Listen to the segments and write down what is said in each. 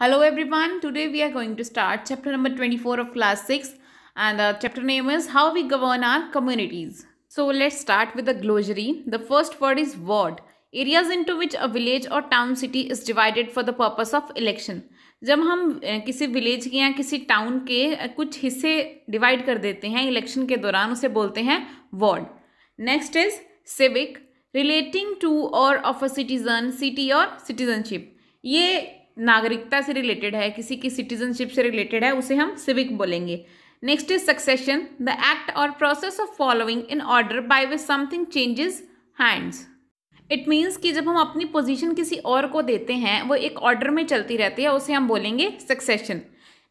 Hello everyone, today we are going to start chapter number 24 of class 6 and the chapter name is How We Govern Our Communities. So let's start with the glossary. The first word is ward, areas into which a village or town city is divided for the purpose of election. जब हम किसी village के या किसी town के कुछ हिस्से divide कर देते हैं इलेक्शन के दौरान उसे बोलते हैं ward next is civic relating to or of a citizen city or citizenship ये नागरिकता से रिलेटेड है किसी की सिटीजनशिप से रिलेटेड है उसे हम सिविक बोलेंगे next is succession the act or process of following in order by way something changes hands it means कि जब हम अपनी पोजीशन किसी और को देते हैं वो एक ऑर्डर में चलती रहती है उसे हम बोलेंगे succession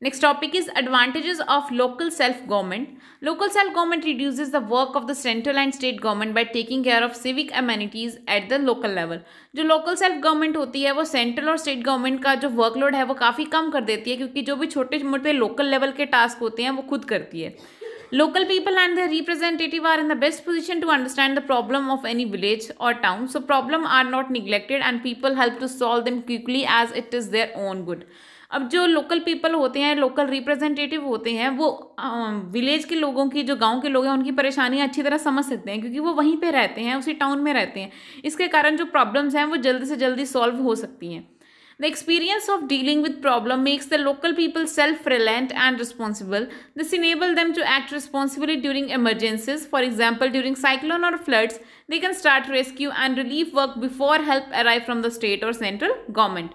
next topic is advantages of local self government local self government reduce the work of the central and state government by taking care of civic amenities at the local level जो local self government होती है वो central और state government का जो workload है वो काफ़ी कम कर देती है क्योंकि जो भी छोटे मोटे लोकल लेवल के टास्क होते हैं वो खुद करती है local people and the representative are in the best position to understand the problem of any village or town so problem are not neglected and people help to solve them quickly as it is their own good अब जो local people होते हैं local representative होते हैं वो village के लोगों की जो गांव के लोग हैं उनकी परेशानियाँ अच्छी तरह समझ सकते हैं क्योंकि वो वहीं पे रहते हैं उसी टाउन में रहते हैं इसके कारण जो प्रॉब्लम्स हैं वो जल्दी से जल्दी सॉल्व हो सकती हैं the experience of dealing with problem makes the local people self reliant and responsible this enable them to act responsibility during emergencies for example during cyclone or floods they can start rescue and relief work before help arrive from the state or central government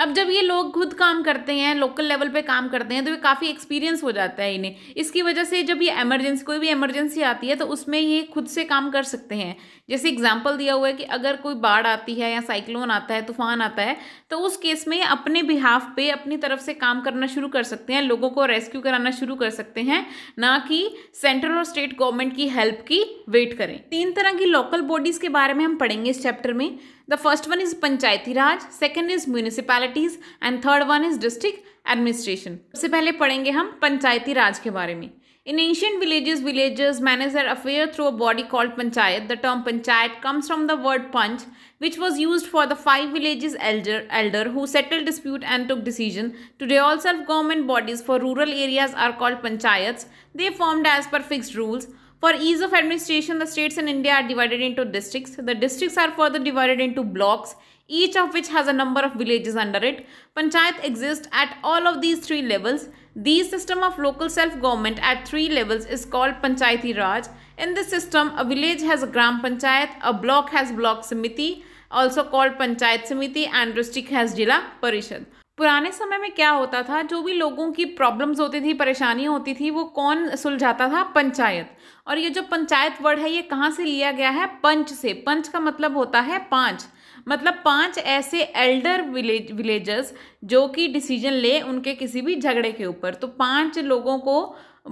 अब जब ये लोग खुद काम करते हैं local level पे काम करते हैं तो ये काफ़ी एक्सपीरियंस हो जाता है इन्हें इसकी वजह से जब ये एमरजेंसी कोई भी एमरजेंसी आती है तो उसमें ये खुद से काम कर सकते हैं जैसे एग्जाम्पल दिया हुआ है कि अगर कोई बाढ़ आती है या साइक्लोन आता है तूफान आता है तो उस केस में अपने बिहाफ पे अपनी तरफ से काम करना शुरू कर सकते हैं लोगों को रेस्क्यू कराना शुरू कर सकते हैं ना कि सेंट्रल और स्टेट गवर्नमेंट की हेल्प की वेट करें तीन तरह की लोकल बॉडीज के बारे में हम पढ़ेंगे इस चैप्टर में the first one is Panchayati Raj second is municipalities and third one is district administration सबसे पहले पढ़ेंगे हम पंचायती राज के बारे में in ancient villages villages manage their affair through a body called panchayat the term panchayat comes from the word panch which was use for the five villages elder elder who settle dispute and took decision today all self government bodies for rural areas are called panchayat they formed as per fixed rules For ease of administration, the states in India are divided into districts. The districts are further divided into blocks, each of which has a number of villages under it. Panchayat exists at all of these three levels. The system of local self-government at three levels is called Panchayati Raj. In this system, a village has a Gram Panchayat, a block has Block Samiti, also called Panchayat Samiti and district has Jila Parishad. पुराने समय में क्या होता था जो भी लोगों की प्रॉब्लम्स होती थी परेशानी होती थी वो कौन सुलझाता था पंचायत और ये जो पंचायत वर्ड है ये कहाँ से लिया गया है पंच से पंच का मतलब होता है पाँच मतलब पांच ऐसे एल्डर विलेज विलेजर्स जो कि डिसीजन ले उनके किसी भी झगड़े के ऊपर तो पांच लोगों को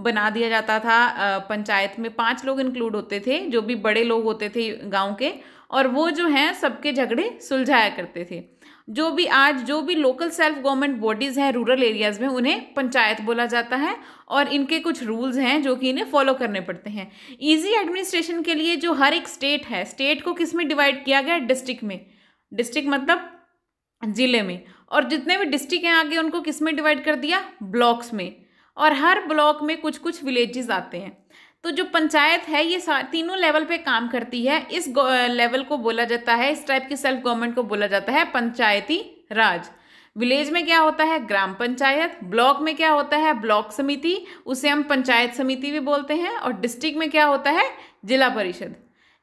बना दिया जाता था पंचायत में पांच लोग इंक्लूड होते थे जो भी बड़े लोग होते थे गांव के और वो जो हैं सबके झगड़े सुलझाया करते थे जो भी आज जो भी लोकल सेल्फ गवर्नमेंट बॉडीज़ हैं रूरल एरियाज़ में उन्हें पंचायत बोला जाता है और इनके कुछ रूल्स हैं जो कि इन्हें फॉलो करने पड़ते हैं इजी एडमिनिस्ट्रेशन के लिए जो हर एक स्टेट है स्टेट को किस में डिवाइड किया गया डिस्ट्रिक्ट में डिस्ट्रिक्ट मतलब ज़िले में और जितने भी डिस्ट्रिक्ट हैं आगे उनको किस में डिवाइड कर दिया ब्लॉक्स में और हर ब्लॉक में कुछ कुछ विलेजेस आते हैं तो जो पंचायत है ये तीनों लेवल पे काम करती है इस लेवल को बोला जाता है इस टाइप की सेल्फ गवर्नमेंट को बोला जाता है पंचायती राज विलेज में क्या होता है ग्राम पंचायत ब्लॉक में क्या होता है ब्लॉक समिति उसे हम पंचायत समिति भी बोलते हैं और डिस्ट्रिक्ट में क्या होता है जिला परिषद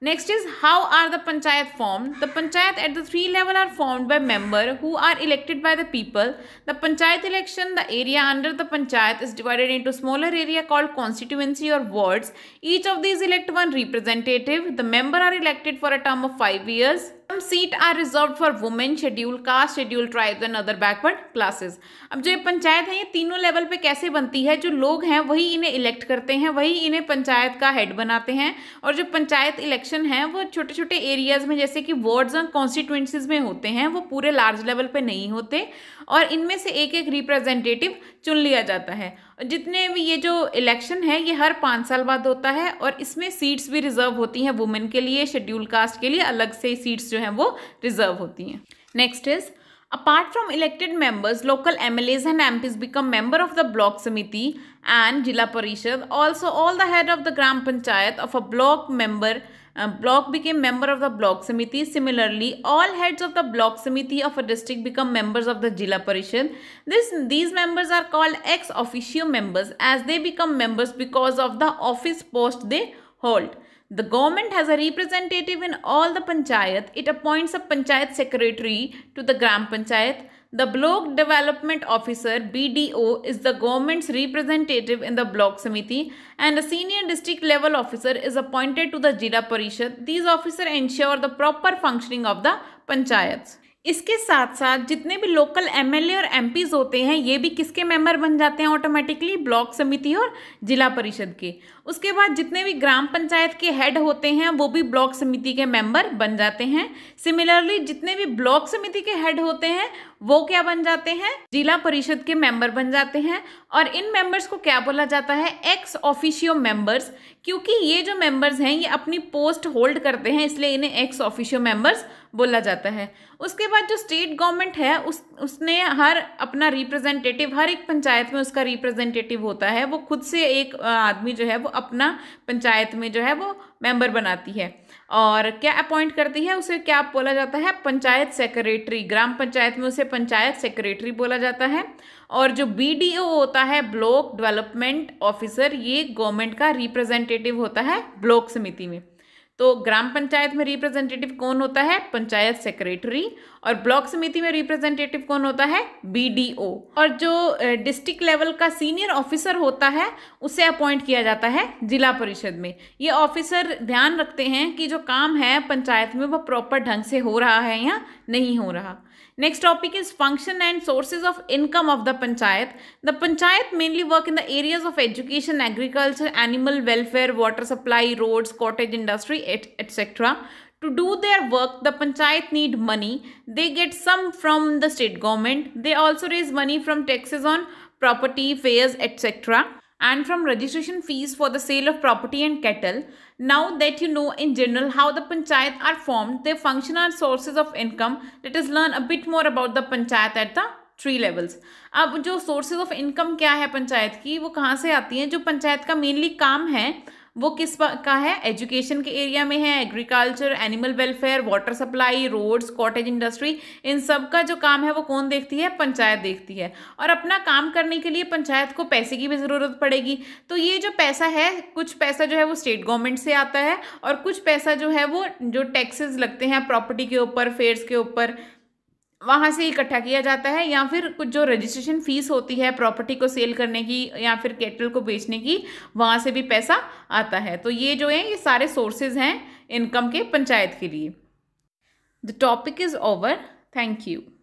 Next is how are the panchayat formed? The panchayat at the three level are formed by member who are elected by the people. The panchayat election, the area under the panchayat is divided into smaller area called constituency or wards. Each of these elect one representative. The member are elected for a term of 5 years. some seat are reserved for women scheduled caste scheduled tribes and other backward classes अब जो पंचायत है ये तीनों level पे कैसे बनती है जो लोग हैं वही इन्हें इलेक्ट करते हैं वही इन्हें पंचायत का हेड बनाते हैं और जो पंचायत इलेक्शन है वो छोटे छोटे एरियाज में जैसे कि वार्ड्स और कॉन्स्टिट्यूंसीज में होते हैं वो पूरे लार्ज लेवल पे नहीं होते और इनमें से एक एक रिप्रेजेंटेटिव चुन लिया जाता है जितने भी ये जो इलेक्शन है ये हर पाँच साल बाद होता है और इसमें सीट्स भी रिजर्व होती हैं वुमेन के लिए शेड्यूल कास्ट के लिए अलग से सीट्स जो हैं वो रिजर्व होती हैं next is apart from elected members local M L As and M Ps become member of the block samiti and Zila Parishad also all the head of the gram panchayat of a block member Um, block became member of the block samiti similarly all heads of the block samiti of a district become members of the jila parishad this these members are called ex officio members as they become members because of the office post they hold the government has a representative in all the panchayat it appoints a panchayat secretary to the gram panchayat the Block Development Officer BDO is the government's representative in the block committee, and a senior district level officer is appointed to the Jila Parishad. These officers ensure the proper functioning of the panchayats. इसके साथ साथ जितने भी local MLA और MPs होते हैं ये भी किसके मेंबर बन जाते हैं ऑटोमेटिकली ब्लॉक समिति और जिला परिषद के उसके बाद जितने भी ग्राम पंचायत के हेड होते हैं वो भी ब्लॉक समिति के मेंबर बन जाते हैं सिमिलरली जितने भी ब्लॉक समिति के हेड होते हैं वो क्या बन जाते हैं जिला परिषद के मेंबर बन जाते हैं और इन मेंबर्स को क्या बोला जाता है एक्स ऑफिशियो मेंबर्स क्योंकि ये जो मेंबर्स हैं ये अपनी पोस्ट होल्ड करते हैं इसलिए इन्हें एक्स ऑफिशियो मेंबर्स बोला जाता है उसके बाद जो स्टेट गवर्नमेंट है उस उसने हर अपना रिप्रेजेंटेटिव हर एक पंचायत में उसका रिप्रेजेंटेटिव होता है वो खुद से एक आदमी जो है वो अपना पंचायत में जो है वो मेंबर बनाती है और क्या अपॉइंट करती है उसे क्या बोला जाता है पंचायत सेक्रेटरी ग्राम पंचायत में उसे पंचायत सेक्रेटरी बोला जाता है और जो बी होता है ब्लॉक डेवलपमेंट ऑफिसर ये गवर्नमेंट का रिप्रेजेंटेटिव होता है ब्लॉक समिति में तो ग्राम पंचायत में रिप्रेजेंटेटिव कौन होता है पंचायत सेक्रेटरी और ब्लॉक समिति में रिप्रेजेंटेटिव कौन होता है बीडीओ और जो डिस्ट्रिक्ट लेवल का सीनियर ऑफिसर होता है उसे अपॉइंट किया जाता है जिला परिषद में ये ऑफिसर ध्यान रखते हैं कि जो काम है पंचायत में वह प्रॉपर ढंग से हो रहा है या नहीं हो रहा next topic is function and sources of income of the panchayat the panchayat mainly work in the areas of education agriculture animal welfare water supply roads cottage industry etc to do their work the panchayat need money they get some from the state government they also raise money from taxes on property fares etc and from registration fees for the sale of property and cattle now that you know in general how the panchayat are formed their function and sources of income let us learn a bit more about the panchayat at the three levels अब जो sources of income क्या है पंचायत की वो कहाँ से आती हैं जो पंचायत का मेनली काम है वो किस का है एजुकेशन के एरिया में है agriculture animal welfare water supply roads cottage industry इन सब का जो काम है वो कौन देखती है पंचायत देखती है और अपना काम करने के लिए पंचायत को पैसे की भी ज़रूरत पड़ेगी तो ये जो पैसा है कुछ पैसा जो है वो स्टेट गवर्नमेंट से आता है और कुछ पैसा जो है वो जो टैक्सेस लगते हैं प्रॉपर्टी के ऊपर फेयर्स के ऊपर वहाँ से इकट्ठा किया जाता है या फिर कुछ जो रजिस्ट्रेशन फीस होती है प्रॉपर्टी को सेल करने की या फिर कैटल को बेचने की वहाँ से भी पैसा आता है तो ये जो है ये सारे सोर्सेज हैं इनकम के पंचायत के लिए the topic is over thank you